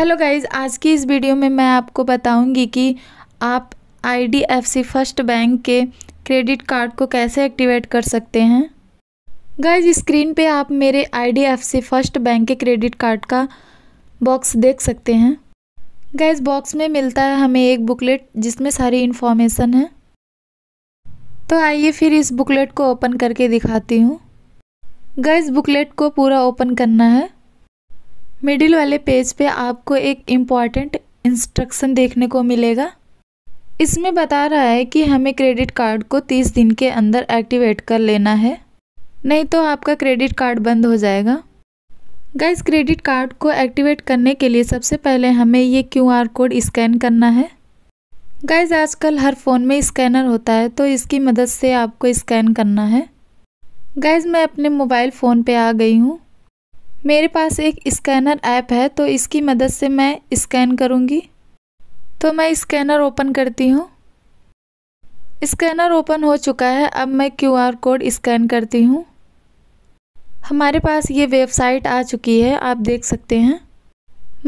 hello guys आज की इस वीडियो में मैं आपको बताऊंगी कि आप आईडीएफसी फर्स्ट बैंक के क्रेडिट कार्ड को कैसे एक्टिवेट कर सकते हैं गाइज स्क्रीन पे आप मेरे आईडीएफसी फर्स्ट बैंक के क्रेडिट कार्ड का बॉक्स देख सकते हैं गाइज बॉक्स में मिलता है हमें एक बुकलेट जिसमें सारी इन्फॉर्मेशन है तो आइए फिर इस बुकलेट को ओपन करके दिखाती हूँ गाइज बुकलेट को पूरा ओपन करना है मिडिल वाले पेज पे आपको एक इम्पॉर्टेंट इंस्ट्रक्शन देखने को मिलेगा इसमें बता रहा है कि हमें क्रेडिट कार्ड को 30 दिन के अंदर एक्टिवेट कर लेना है नहीं तो आपका क्रेडिट कार्ड बंद हो जाएगा गैस क्रेडिट कार्ड को एक्टिवेट करने के लिए सबसे पहले हमें ये क्यूआर कोड स्कैन करना है गैस आजकल हर फ़ोन में स्कैनर होता है तो इसकी मदद से आपको स्कैन करना है गैस मैं अपने मोबाइल फ़ोन पे आ गई हूँ मेरे पास एक स्कैनर ऐप है तो इसकी मदद से मैं स्कैन करूँगी तो मैं स्कैनर ओपन करती हूँ स्कैनर ओपन हो चुका है अब मैं क्यूआर कोड स्कैन करती हूँ हमारे पास ये वेबसाइट आ चुकी है आप देख सकते हैं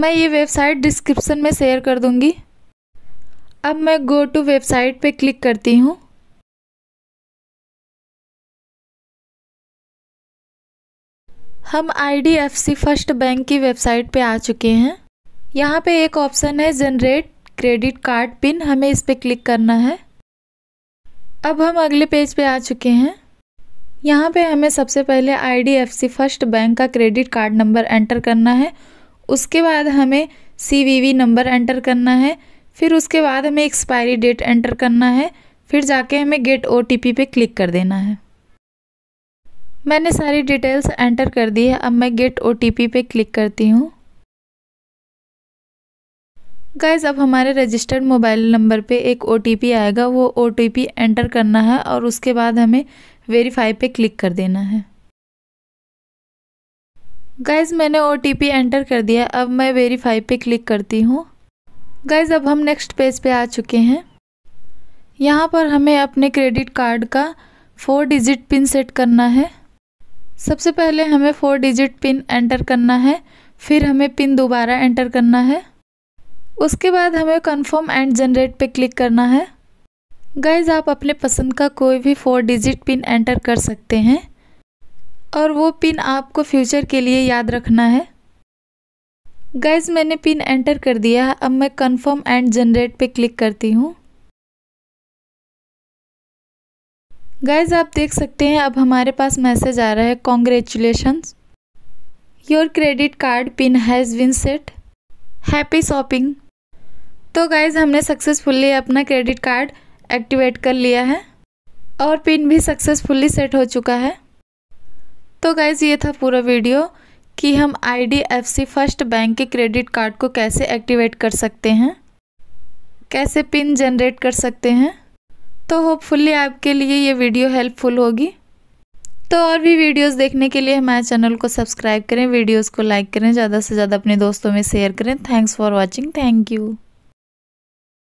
मैं ये वेबसाइट डिस्क्रिप्शन में शेयर कर दूँगी अब मैं गो टू वेबसाइट पे क्लिक करती हूँ हम आईडीएफसी फर्स्ट बैंक की वेबसाइट पे आ चुके हैं यहाँ पे एक ऑप्शन है जनरेट क्रेडिट कार्ड पिन हमें इस पर क्लिक करना है अब हम अगले पेज पे आ चुके हैं यहाँ पे हमें सबसे पहले आईडीएफसी फर्स्ट बैंक का क्रेडिट कार्ड नंबर एंटर करना है उसके बाद हमें सीवीवी नंबर एंटर करना है फिर उसके बाद हमें एक्सपायरी डेट एंटर करना है फिर जाके हमें गेट ओ पे क्लिक कर देना है मैंने सारी डिटेल्स एंटर कर दी है अब मैं गेट ओ पे क्लिक करती हूँ गाइज़ अब हमारे रजिस्टर्ड मोबाइल नंबर पे एक ओ आएगा वो ओ एंटर करना है और उसके बाद हमें वेरीफाई पे क्लिक कर देना है गाइज़ मैंने ओ एंटर कर दिया अब मैं वेरीफाई पे क्लिक करती हूँ गाइज़ अब हम नेक्स्ट पेज पे आ चुके हैं यहाँ पर हमें अपने क्रेडिट कार्ड का फोर डिजिट पिन सेट करना है सबसे पहले हमें फोर डिजिट पिन एंटर करना है फिर हमें पिन दोबारा एंटर करना है उसके बाद हमें कंफर्म एंड जनरेट पे क्लिक करना है गाइज आप अपने पसंद का कोई भी फोर डिजिट पिन एंटर कर सकते हैं और वो पिन आपको फ्यूचर के लिए याद रखना है गाइज मैंने पिन एंटर कर दिया अब मैं कंफर्म एंड जनरेट पे क्लिक करती हूँ गाइज आप देख सकते हैं अब हमारे पास मैसेज आ रहा है congratulations your credit card pin has been set happy shopping तो गाइज हमने सक्सेसफुली अपना क्रेडिट कार्ड एक्टिवेट कर लिया है और पिन भी सक्सेसफुली सेट हो चुका है तो गाइज़ ये था पूरा वीडियो कि हम आईडीएफसी फर्स्ट बैंक के क्रेडिट कार्ड को कैसे एक्टिवेट कर सकते हैं कैसे पिन जनरेट कर सकते हैं तो होपफुली आपके लिए ये वीडियो हेल्पफुल होगी तो और भी वीडियोस देखने के लिए हमारे चैनल को सब्सक्राइब करें वीडियोस को लाइक करें ज़्यादा से ज़्यादा अपने दोस्तों में शेयर करें thanks for watching thank you